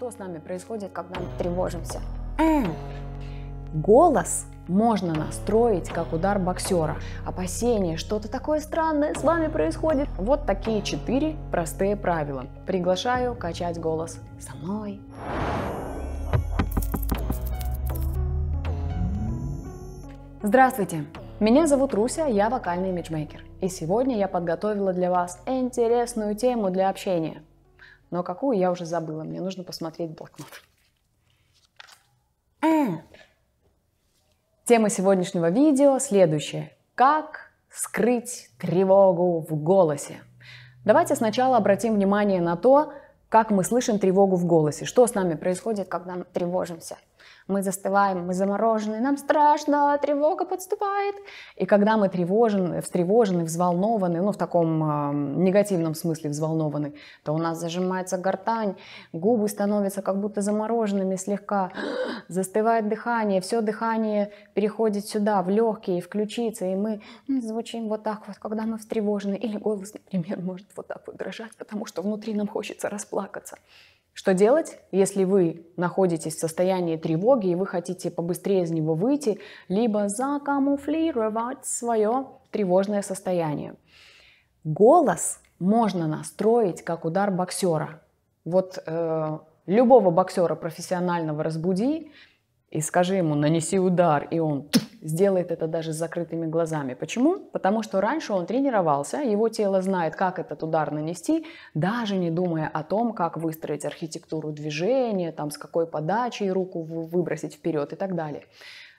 Что с нами происходит, когда мы тревожимся? Голос можно настроить как удар боксера. Опасение, что-то такое странное с вами происходит. Вот такие четыре простые правила. Приглашаю качать голос со мной. Здравствуйте! Меня зовут Руся, я вокальный имиджмейкер. И сегодня я подготовила для вас интересную тему для общения – но какую я уже забыла. Мне нужно посмотреть блокнот. Тема сегодняшнего видео следующая. Как скрыть тревогу в голосе? Давайте сначала обратим внимание на то, как мы слышим тревогу в голосе. Что с нами происходит, когда мы тревожимся? мы застываем, мы заморожены, нам страшно, тревога подступает. И когда мы тревожены, встревожены, взволнованы, ну, в таком э, негативном смысле взволнованы, то у нас зажимается гортань, губы становятся как будто замороженными слегка, застывает дыхание, все дыхание переходит сюда, в легкие, в ключицы, и мы звучим вот так вот, когда мы встревожены. Или голос, например, может вот так вот дрожать, потому что внутри нам хочется расплакаться. Что делать, если вы находитесь в состоянии тревоги и вы хотите побыстрее из него выйти, либо закамуфлировать свое тревожное состояние? Голос можно настроить как удар боксера. Вот э, любого боксера профессионального разбуди, и скажи ему «нанеси удар», и он сделает это даже с закрытыми глазами. Почему? Потому что раньше он тренировался, его тело знает, как этот удар нанести, даже не думая о том, как выстроить архитектуру движения, там, с какой подачей руку выбросить вперед и так далее.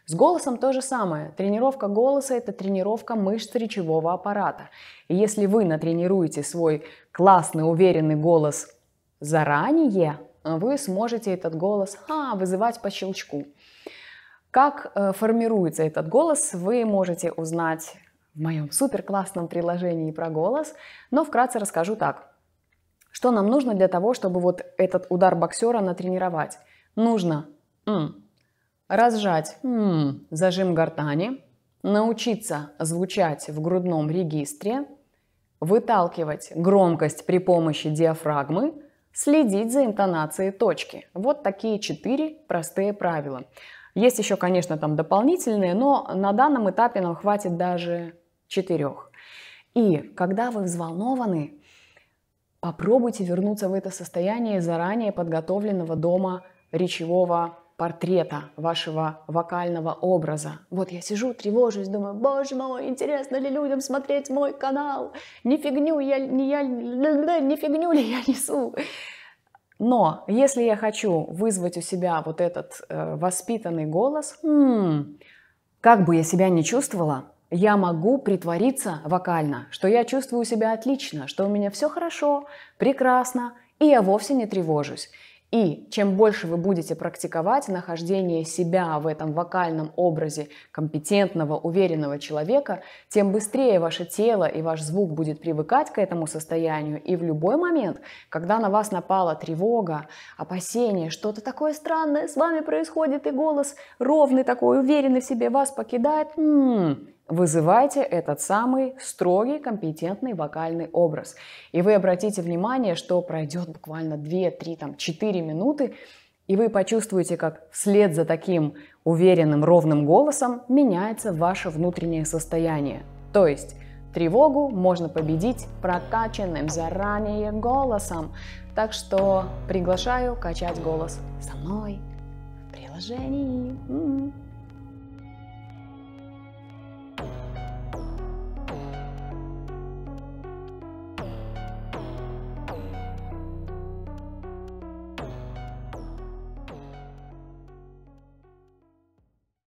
С голосом то же самое. Тренировка голоса – это тренировка мышц речевого аппарата. И если вы натренируете свой классный, уверенный голос заранее, Э, вы сможете этот голос а, вызывать по щелчку. Как э, формируется этот голос, вы можете узнать в моем супер классном приложении про голос, но вкратце расскажу так. Что нам нужно для того, чтобы вот этот удар боксера натренировать? Нужно м, разжать м, зажим гортани, научиться звучать в грудном регистре, выталкивать громкость при помощи диафрагмы, Следить за интонацией точки. Вот такие четыре простые правила. Есть еще, конечно, там дополнительные, но на данном этапе нам хватит даже четырех. И когда вы взволнованы, попробуйте вернуться в это состояние заранее подготовленного дома речевого портрета, вашего вокального образа. Вот я сижу, тревожусь, думаю, боже мой, интересно ли людям смотреть мой канал? Не фигню я, не, я, не фигню ли я несу? Но если я хочу вызвать у себя вот этот э, воспитанный голос, м хм, как бы я себя не чувствовала, я могу притвориться вокально, что я чувствую себя отлично, что у меня все хорошо, прекрасно, и я вовсе не тревожусь. И чем больше вы будете практиковать нахождение себя в этом вокальном образе компетентного, уверенного человека, тем быстрее ваше тело и ваш звук будет привыкать к этому состоянию. И в любой момент, когда на вас напала тревога, опасение, что-то такое странное с вами происходит, и голос ровный такой, уверенный в себе вас покидает, м-м, вызывайте этот самый строгий, компетентный вокальный образ. И вы обратите внимание, что пройдет буквально 2, 3, там, 4 минуты, и вы почувствуете, как вслед за таким уверенным, ровным голосом меняется ваше внутреннее состояние. То есть тревогу можно победить прокачанным заранее голосом. Так что приглашаю качать голос со мной в приложении.